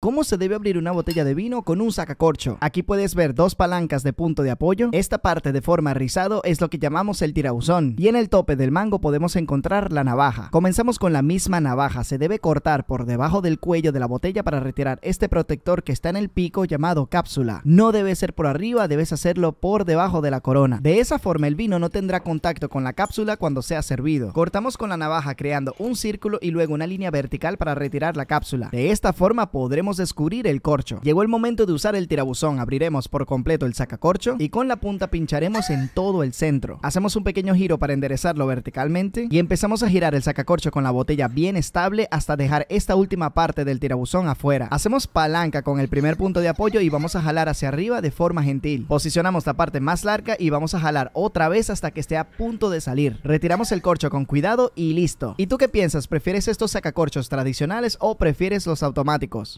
¿Cómo se debe abrir una botella de vino con un sacacorcho? Aquí puedes ver dos palancas de punto de apoyo. Esta parte de forma rizado es lo que llamamos el tirabuzón. Y en el tope del mango podemos encontrar la navaja. Comenzamos con la misma navaja. Se debe cortar por debajo del cuello de la botella para retirar este protector que está en el pico llamado cápsula. No debe ser por arriba, debes hacerlo por debajo de la corona. De esa forma el vino no tendrá contacto con la cápsula cuando sea servido. Cortamos con la navaja creando un círculo y luego una línea vertical para retirar la cápsula. De esta forma podremos descubrir el corcho. Llegó el momento de usar el tirabuzón, abriremos por completo el sacacorcho y con la punta pincharemos en todo el centro. Hacemos un pequeño giro para enderezarlo verticalmente y empezamos a girar el sacacorcho con la botella bien estable hasta dejar esta última parte del tirabuzón afuera. Hacemos palanca con el primer punto de apoyo y vamos a jalar hacia arriba de forma gentil. Posicionamos la parte más larga y vamos a jalar otra vez hasta que esté a punto de salir. Retiramos el corcho con cuidado y listo. ¿Y tú qué piensas? ¿Prefieres estos sacacorchos tradicionales o prefieres los automáticos?